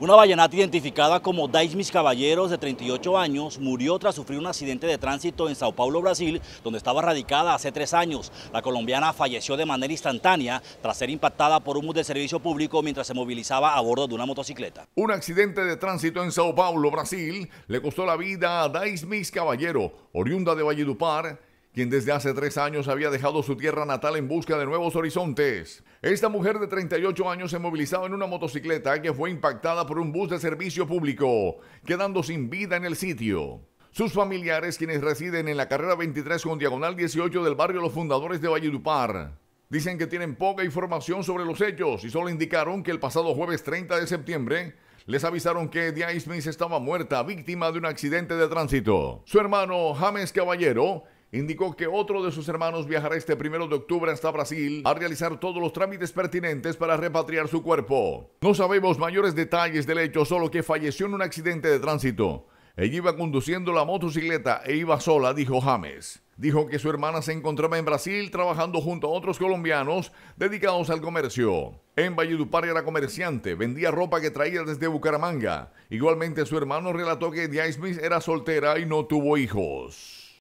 Una vallenata identificada como Daismis Caballeros, de 38 años, murió tras sufrir un accidente de tránsito en Sao Paulo, Brasil, donde estaba radicada hace tres años. La colombiana falleció de manera instantánea tras ser impactada por un bus de servicio público mientras se movilizaba a bordo de una motocicleta. Un accidente de tránsito en Sao Paulo, Brasil, le costó la vida a Daismis Caballero, oriunda de Valledupar, quien desde hace tres años había dejado su tierra natal en busca de nuevos horizontes. Esta mujer de 38 años se movilizaba en una motocicleta que fue impactada por un bus de servicio público, quedando sin vida en el sitio. Sus familiares, quienes residen en la carrera 23 con diagonal 18 del barrio Los Fundadores de Valledupar, dicen que tienen poca información sobre los hechos y solo indicaron que el pasado jueves 30 de septiembre les avisaron que Dia Smith estaba muerta, víctima de un accidente de tránsito. Su hermano James Caballero indicó que otro de sus hermanos viajará este primero de octubre hasta Brasil a realizar todos los trámites pertinentes para repatriar su cuerpo. No sabemos mayores detalles del hecho, solo que falleció en un accidente de tránsito. Ella iba conduciendo la motocicleta e iba sola, dijo James. Dijo que su hermana se encontraba en Brasil trabajando junto a otros colombianos dedicados al comercio. En Valledupar era comerciante, vendía ropa que traía desde Bucaramanga. Igualmente su hermano relató que smith era soltera y no tuvo hijos.